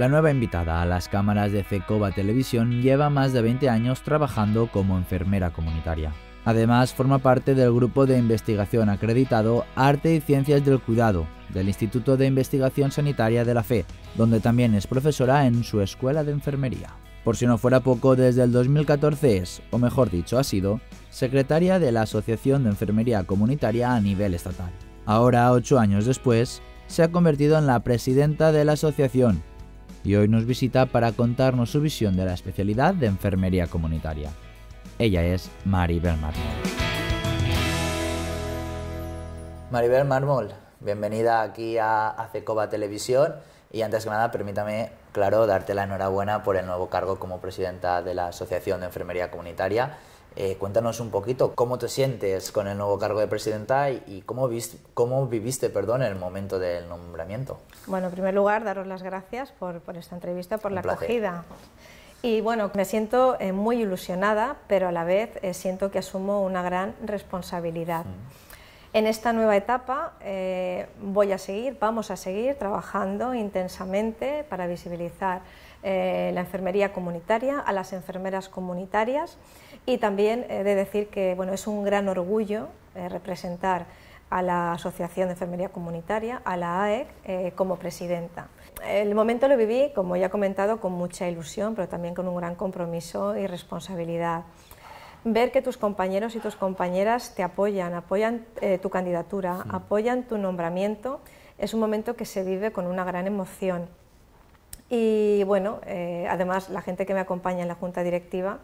La nueva invitada a las cámaras de Cecoba Televisión lleva más de 20 años trabajando como enfermera comunitaria. Además, forma parte del grupo de investigación acreditado Arte y Ciencias del Cuidado del Instituto de Investigación Sanitaria de la FE, donde también es profesora en su escuela de enfermería. Por si no fuera poco, desde el 2014 es, o mejor dicho, ha sido, secretaria de la Asociación de Enfermería Comunitaria a nivel estatal. Ahora, ocho años después, se ha convertido en la presidenta de la asociación y hoy nos visita para contarnos su visión de la especialidad de enfermería comunitaria. Ella es Maribel Marmol. Maribel Marmol, bienvenida aquí a Acecoba Televisión y antes que nada permítame, claro, darte la enhorabuena por el nuevo cargo como presidenta de la Asociación de Enfermería Comunitaria eh, cuéntanos un poquito cómo te sientes con el nuevo cargo de presidenta y cómo, cómo viviste perdón, el momento del nombramiento. Bueno, en primer lugar, daros las gracias por, esta entrevista, por la acogida. Y bueno, me siento eh, muy ilusionada, pero a la vez eh, siento que asumo una gran responsabilidad. Mm. En esta nueva etapa eh, voy a vamos a seguir trabajando intensamente para visibilizar eh, la enfermería comunitaria, a las enfermeras comunitarias y también eh, de decir que es un gran orgullo representar a la Asociación de Enfermería Comunitaria, a la AEC, como presidenta. El momento lo viví, como ya he comentado, con mucha ilusión, pero también con un gran compromiso y responsabilidad ver que tus compañeros y tus compañeras te apoyan, apoyan eh, tu candidatura, apoyan tu nombramiento, es un momento que se vive con una gran emoción. Y bueno, eh, además la gente que me acompaña en la junta directiva,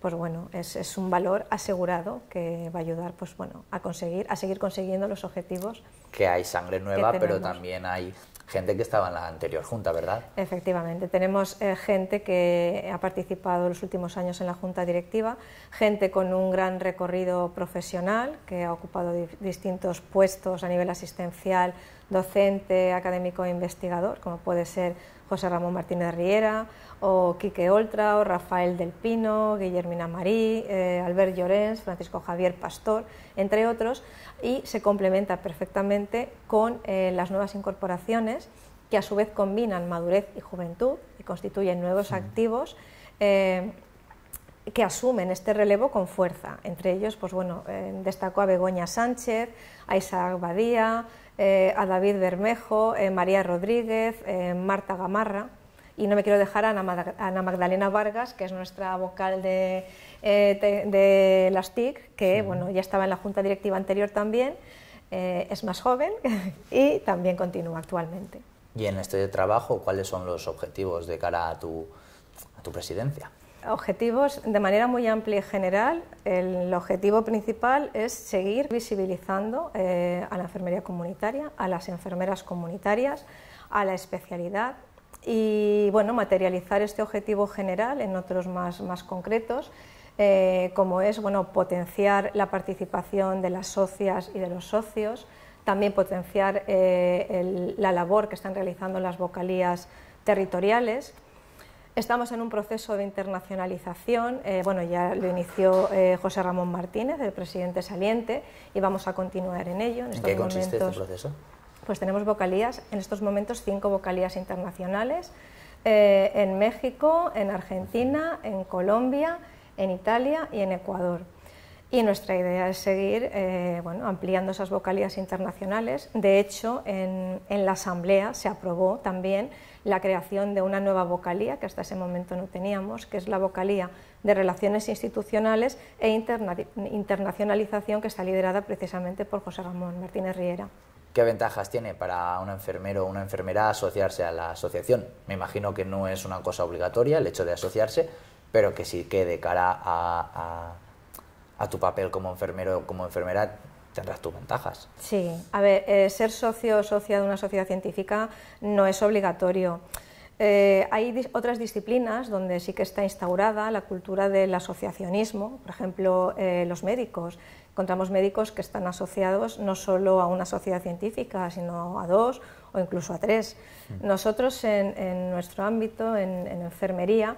pues bueno, es, es, un valor asegurado que va a ayudar pues bueno, a conseguir, a seguir consiguiendo los objetivos. Que hay sangre nueva, pero también hay gente que estaba en la anterior Junta, ¿verdad? Efectivamente, tenemos eh, gente que ha participado los últimos años en la Junta Directiva, gente con un gran recorrido profesional, que ha ocupado distintos puestos a nivel asistencial, docente, académico e investigador, como puede ser José Ramón Martínez Riera, o Quique Oltra, o Rafael del Pino, Guillermina Marí, eh, Albert Llorens, Francisco Javier Pastor, entre otros, y se complementa perfectamente con eh, las nuevas incorporaciones que a su vez combinan madurez y juventud y constituyen nuevos activos eh, que asumen este relevo con fuerza. Entre ellos, pues bueno, eh, destacó a Begoña Sánchez, a Isaac Badía, eh, a David Bermejo, eh, María Rodríguez, eh, Marta Gamarra. Y no me quiero dejar a Ana, Magdalena Vargas, que es nuestra vocal de, las TIC, que bueno, ya estaba en la junta directiva anterior también, es más joven y también continúa actualmente. Y en este trabajo, ¿cuáles son los objetivos de cara a tu, a tu presidencia? Objetivos de manera muy amplia y general. El objetivo principal es seguir visibilizando eh, a la enfermería comunitaria, a las enfermeras comunitarias, a la especialidad y bueno, materializar este objetivo general en otros más, concretos. Eh, como es bueno, potenciar la participación de las socias y de los socios, también potenciar eh, la labor que están realizando las vocalías territoriales. Estamos en un proceso de internacionalización, eh, bueno, ya lo inició eh, José Ramón Martínez, el presidente saliente, y vamos a continuar en ello. ¿En, qué consiste este proceso? Pues tenemos vocalías, en estos momentos cinco vocalías internacionales, eh, en México, en Argentina, en Colombia, en Italia y en Ecuador. Y nuestra idea es seguir bueno, ampliando esas vocalías internacionales. De hecho, en, la Asamblea se aprobó también la creación de una nueva vocalía que hasta ese momento no teníamos, que es la vocalía de Relaciones Institucionales e Internacionalización que está liderada precisamente por José Ramón Martínez Riera. ¿Qué ventajas tiene para un enfermero o una enfermera asociarse a la asociación? Me imagino que no es una cosa obligatoria el hecho de asociarse, pero que sí que de cara a, a tu papel como enfermero o como enfermera tendrás tus ventajas. Sí, a ver, eh, ser socio o socia de una sociedad científica no es obligatorio. Eh, hay otras disciplinas donde sí que está instaurada la cultura del asociacionismo, por ejemplo, eh, los médicos. Encontramos médicos que están asociados no solo a una sociedad científica, sino a dos o incluso a tres. Mm. Nosotros en, nuestro ámbito, en enfermería,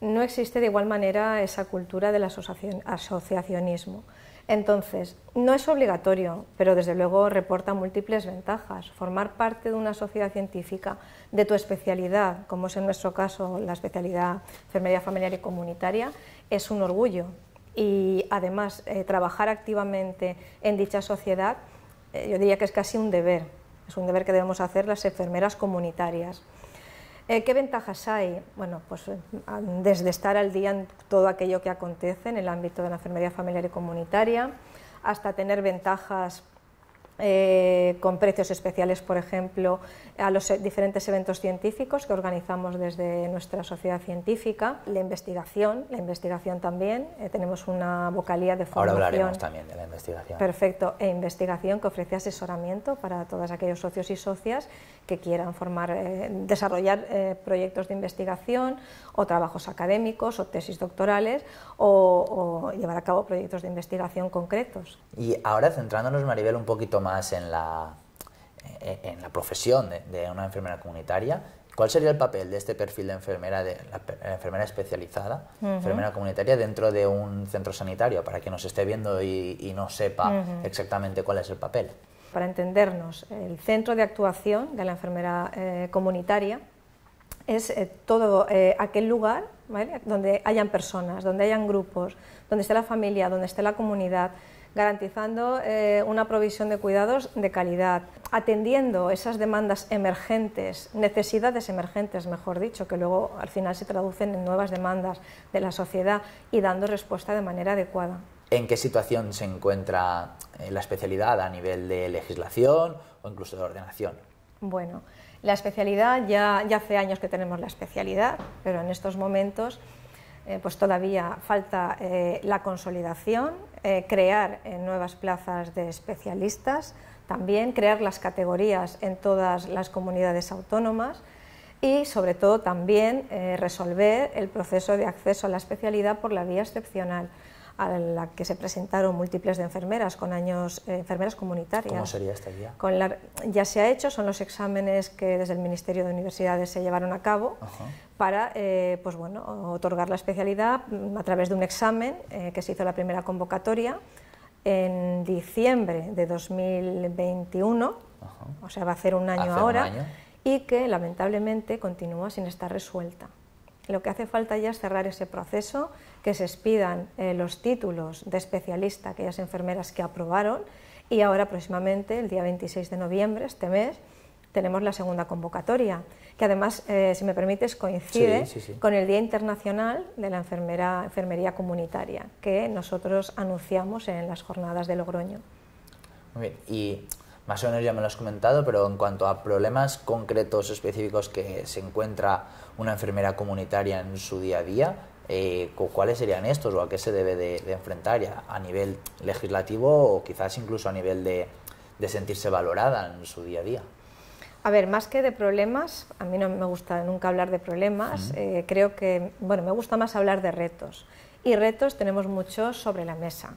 no existe de igual manera esa cultura del asociacionismo. Entonces, no es obligatorio, pero desde luego reporta múltiples ventajas. Formar parte de una sociedad científica de tu especialidad, como es en nuestro caso la especialidad enfermería familiar y comunitaria, es un orgullo. Y además, eh, trabajar activamente en dicha sociedad, eh, yo diría que es casi un deber. Es un deber que debemos hacer las enfermeras comunitarias. Eh, ¿Qué ventajas hay? Bueno, pues eh, desde estar al día en todo aquello que acontece en el ámbito de la enfermería familiar y comunitaria, hasta tener ventajas eh, con precios especiales, por ejemplo, a los e, diferentes eventos científicos que organizamos desde nuestra sociedad científica, la investigación, la investigación también, eh, tenemos una vocalía de formación. Ahora hablaremos también de la investigación. Perfecto, e investigación que ofrece asesoramiento para todos aquellos socios y socias que quieran formar, eh, desarrollar proyectos de investigación o trabajos académicos o tesis doctorales o, o llevar a cabo proyectos de investigación concretos. Y ahora centrándonos, Maribel, un poquito más más en la, eh, en la profesión de, una enfermera comunitaria, ¿cuál sería el papel de este perfil de enfermera, de la eh, enfermera especializada, enfermera comunitaria, dentro de un centro sanitario, para que nos esté viendo y, no sepa exactamente cuál es el papel? Para entendernos, el centro de actuación de la enfermera eh, comunitaria es todo aquel lugar donde hayan personas, donde hayan grupos, donde esté la familia, donde esté la comunidad, garantizando eh, una provisión de cuidados de calidad, atendiendo esas demandas emergentes, necesidades emergentes, mejor dicho, que luego al final se traducen en nuevas demandas de la sociedad y dando respuesta de manera adecuada. ¿En qué situación se encuentra eh, la especialidad a nivel de legislación o incluso de ordenación? Bueno, la especialidad, ya, hace años que tenemos la especialidad, pero en estos momentos eh, pues todavía falta la consolidación eh, crear eh, nuevas plazas de especialistas, también crear las categorías en todas las comunidades autónomas y sobre todo también eh, resolver el proceso de acceso a la especialidad por la vía excepcional a la que se presentaron múltiples de enfermeras con años eh, enfermeras comunitarias. ¿Cómo sería este guía? ya se ha hecho, son los exámenes que desde el Ministerio de Universidades se llevaron a cabo para eh, pues otorgar la especialidad a través de un examen eh, que se hizo la primera convocatoria en diciembre de 2021, o sea, va a hacer un año ahora, y que lamentablemente continúa sin estar resuelta. Lo que hace falta ya es cerrar ese proceso, que se expidan eh, los títulos de especialista aquellas enfermeras que aprobaron y ahora próximamente, el día 26 de noviembre, este mes, tenemos la segunda convocatoria, que además, eh, si me permites, coincide con el Día Internacional de la Enfermera, Enfermería Comunitaria, que nosotros anunciamos en las jornadas de Logroño. Muy bien, y más o menos ya me lo has comentado, pero en cuanto a problemas concretos específicos que se encuentra una enfermera comunitaria en su día a día, eh, ¿cuáles serían estos o a qué se debe de, enfrentar ya, a nivel legislativo o quizás incluso a nivel de, sentirse valorada en su día a día? A ver, más que de problemas, a mí no me gusta nunca hablar de problemas, eh, creo que, bueno, me gusta más hablar de retos. Y retos tenemos muchos sobre la mesa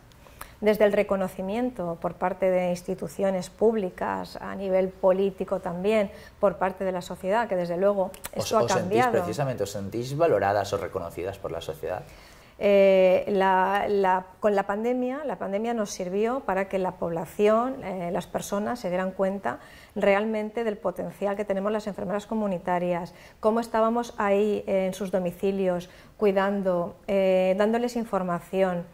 desde el reconocimiento por parte de instituciones públicas, a nivel político también, por parte de la sociedad, que desde luego eso ha cambiado. precisamente, ¿os sentís valoradas o reconocidas por la sociedad? Eh, con la pandemia, la pandemia nos sirvió para que la población, eh, las personas se dieran cuenta realmente del potencial que tenemos las enfermeras comunitarias, cómo estábamos ahí en sus domicilios, cuidando, eh, dándoles información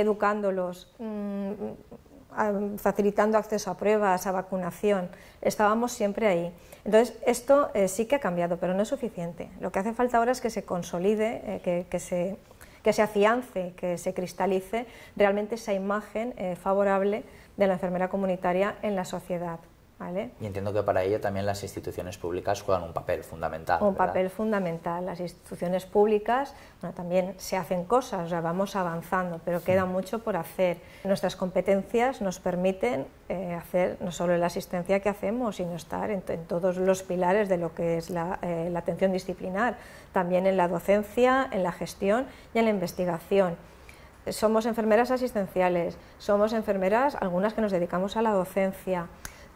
educándolos, mm, facilitando acceso a pruebas, a vacunación, estábamos siempre ahí. Entonces, esto eh, sí que ha cambiado, pero no es suficiente. Lo que hace falta ahora es que se consolide, eh, que, se, que, afiance, que se cristalice realmente esa imagen eh, favorable de la enfermera comunitaria en la sociedad. Y entiendo que para ello también las instituciones públicas juegan un papel fundamental. Un papel fundamental. Las instituciones públicas, también se hacen cosas, vamos avanzando, pero queda mucho por hacer. Nuestras competencias nos permiten eh, hacer no solo la asistencia que hacemos, sino estar en, todos los pilares de lo que es eh, la atención disciplinar, también en la docencia, en la gestión y en la investigación somos enfermeras asistenciales, somos enfermeras, algunas que nos dedicamos a la docencia,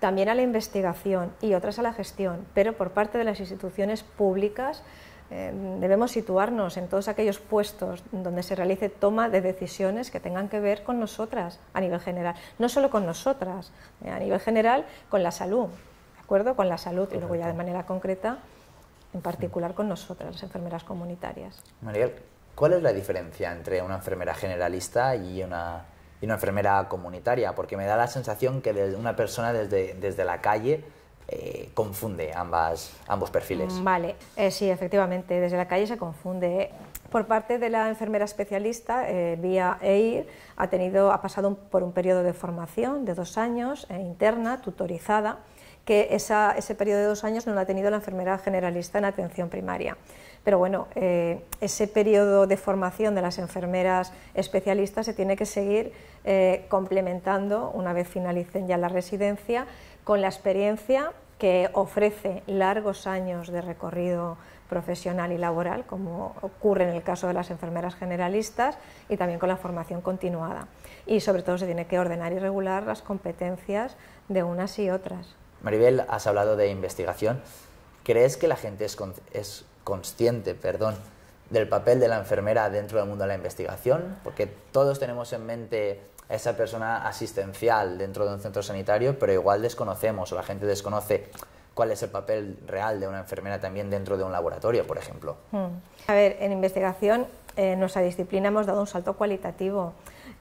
también a la investigación y otras a la gestión, pero por parte de las instituciones públicas em, debemos situarnos en todos aquellos puestos donde se realice toma de decisiones que tengan que ver con nosotras a nivel general, no solo con nosotras, eh, a nivel general con la salud, ¿de acuerdo? Con la salud y luego ya de manera concreta, en particular con nosotras, las enfermeras comunitarias. María, ¿cuál es la diferencia entre una enfermera generalista y una y una enfermera comunitaria, porque me da la sensación que desde una persona desde, desde la calle eh, confunde ambas, ambos perfiles. Mm, vale, eh, sí, efectivamente, desde la calle se confunde. Por parte de la enfermera especialista, eh, vía EIR, ha, tenido, ha pasado por un periodo de formación de dos años, eh, interna, tutorizada, que ese periodo de dos años no lo ha tenido la enfermera generalista en atención primaria. Pero bueno, eh, ese periodo de formación de las enfermeras especialistas se tiene que seguir eh, complementando una vez finalicen ya la residencia con la experiencia que ofrece largos años de recorrido profesional y laboral, como ocurre en el caso de las enfermeras generalistas, y también con la formación continuada. Y sobre todo se tiene que ordenar y regular las competencias de unas y otras. Maribel, has hablado de investigación. ¿Crees que la gente es consciente, perdón, del papel de la enfermera dentro del mundo de la investigación, porque todos tenemos en mente a esa persona asistencial dentro de un centro sanitario, pero igual desconocemos o la gente desconoce cuál es el papel real de una enfermera también dentro de un laboratorio, por ejemplo. Hmm. A ver, en investigación, en eh, nuestra disciplina hemos dado un salto cualitativo.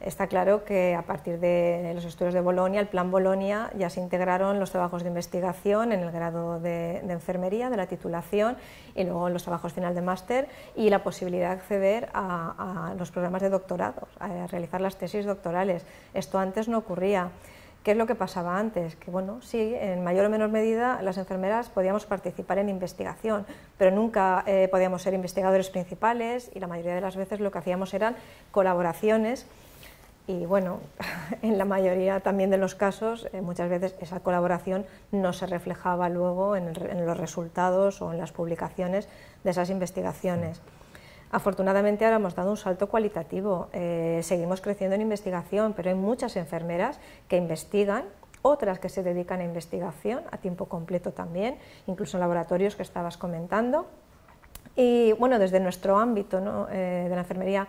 Está claro que a partir de los estudios de Bolonia, el plan Bolonia, ya se integraron los trabajos de investigación en el grado de, enfermería, de la titulación, y luego los trabajos final de máster y la posibilidad de acceder a, los programas de doctorado, a realizar las tesis doctorales. Esto antes no ocurría. ¿Qué es lo que pasaba antes? Que bueno, sí, en mayor o menor medida las enfermeras podíamos participar en investigación, pero nunca eh, podíamos ser investigadores principales y la mayoría de las veces lo que hacíamos eran colaboraciones y bueno, en la mayoría también de los casos, eh, muchas veces esa colaboración no se reflejaba luego en, los resultados o en las publicaciones de esas investigaciones. Afortunadamente ahora hemos dado un salto cualitativo, eh, seguimos creciendo en investigación, pero hay muchas enfermeras que investigan, otras que se dedican a investigación a tiempo completo también, incluso en laboratorios que estabas comentando, y bueno, desde nuestro ámbito eh, de la enfermería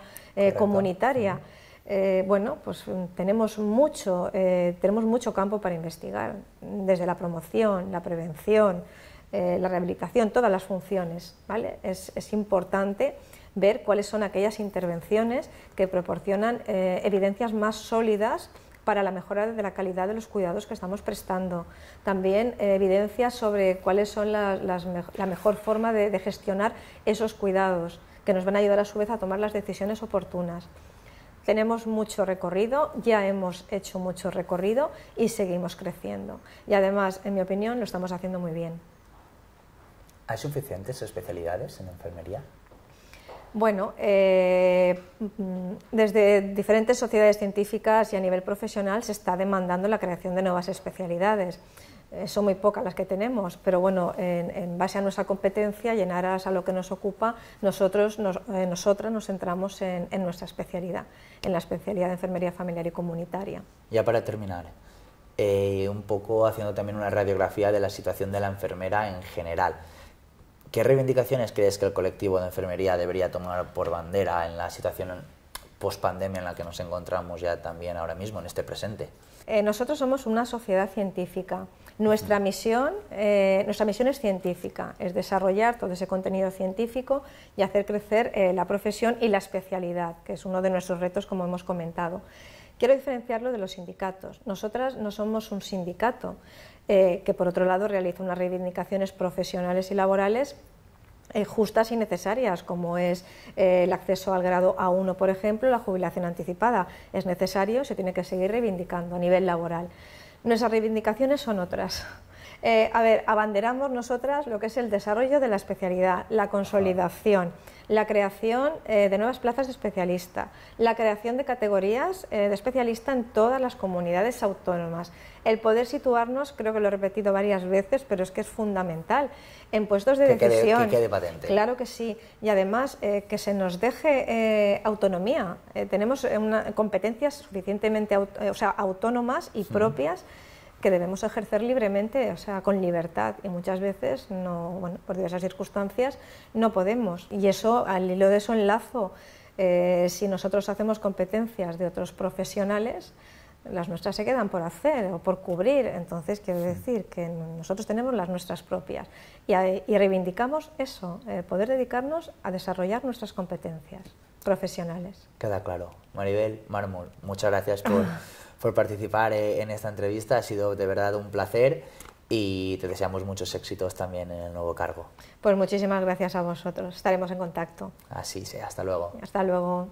comunitaria, eh, bueno, pues mm, tenemos mucho, eh, mucho campo para investigar, desde la promoción, la prevención, eh, la rehabilitación, todas las funciones. ¿vale? Es, importante ver cuáles son aquellas intervenciones que proporcionan evidencias más sólidas para la mejora de la calidad de los cuidados que estamos prestando. También evidencias sobre cuáles son la, mejor forma de gestionar esos cuidados, que nos van a ayudar a su vez a tomar las decisiones oportunas. Tenemos mucho recorrido, ya hemos hecho mucho recorrido y seguimos creciendo. Y además, en mi opinión, lo estamos haciendo muy bien. ¿Hay suficientes especialidades en enfermería? Bueno, eh, desde diferentes sociedades científicas y a nivel profesional se está demandando la creación de nuevas especialidades. Eh, son muy pocas las que tenemos, pero bueno, en, base a nuestra competencia y en aras a lo que nos ocupa, nosotros, nos, eh, nosotras nos centramos en, nuestra especialidad, en la especialidad de enfermería familiar y comunitaria. Ya para terminar, eh, un poco haciendo también una radiografía de la situación de la enfermera en general. ¿Qué reivindicaciones crees que el colectivo de enfermería debería tomar por bandera en la situación post-pandemia en la que nos encontramos ya también ahora mismo, en este presente? Eh, nosotros somos una sociedad científica. Eh, nuestra misión, es científica, es desarrollar todo ese contenido científico y hacer crecer eh, la profesión y la especialidad, que es uno de nuestros retos, como hemos comentado. Quiero diferenciarlo de los sindicatos. Nosotras no somos un sindicato, que por otro lado realiza unas reivindicaciones profesionales y laborales eh, justas y necesarias, como es eh, el acceso al grado A1, por ejemplo, la jubilación anticipada. Es necesario, se tiene que seguir reivindicando a nivel laboral. Nuestras reivindicaciones son otras. Eh, a ver, abanderamos nosotras lo que es el desarrollo de la especialidad, la consolidación, la creación eh, de nuevas plazas de especialista, la creación de categorías eh, de especialista en todas las comunidades autónomas, el poder situarnos, creo que lo he repetido varias veces, pero es que es fundamental, en puestos de decisión. Claro que sí, y además que se nos deje autonomía. tenemos una, competencias suficientemente o sea, autónomas y propias que debemos ejercer libremente, o sea, con libertad, y muchas veces, no, bueno, por diversas circunstancias, no podemos. Y eso, al hilo de eso enlazo, eh, si nosotros hacemos competencias de otros profesionales, las nuestras se quedan por hacer o por cubrir. Entonces, quiero decir que nosotros tenemos las nuestras propias y, reivindicamos eso, eh, poder dedicarnos a desarrollar nuestras competencias profesionales. Queda claro. Maribel Mármol, muchas gracias por... por participar eh, en esta entrevista. Ha sido de verdad un placer y te deseamos muchos éxitos también en el nuevo cargo. Pues muchísimas gracias a vosotros. Estaremos en contacto. Así sea. Hasta luego. Hasta luego.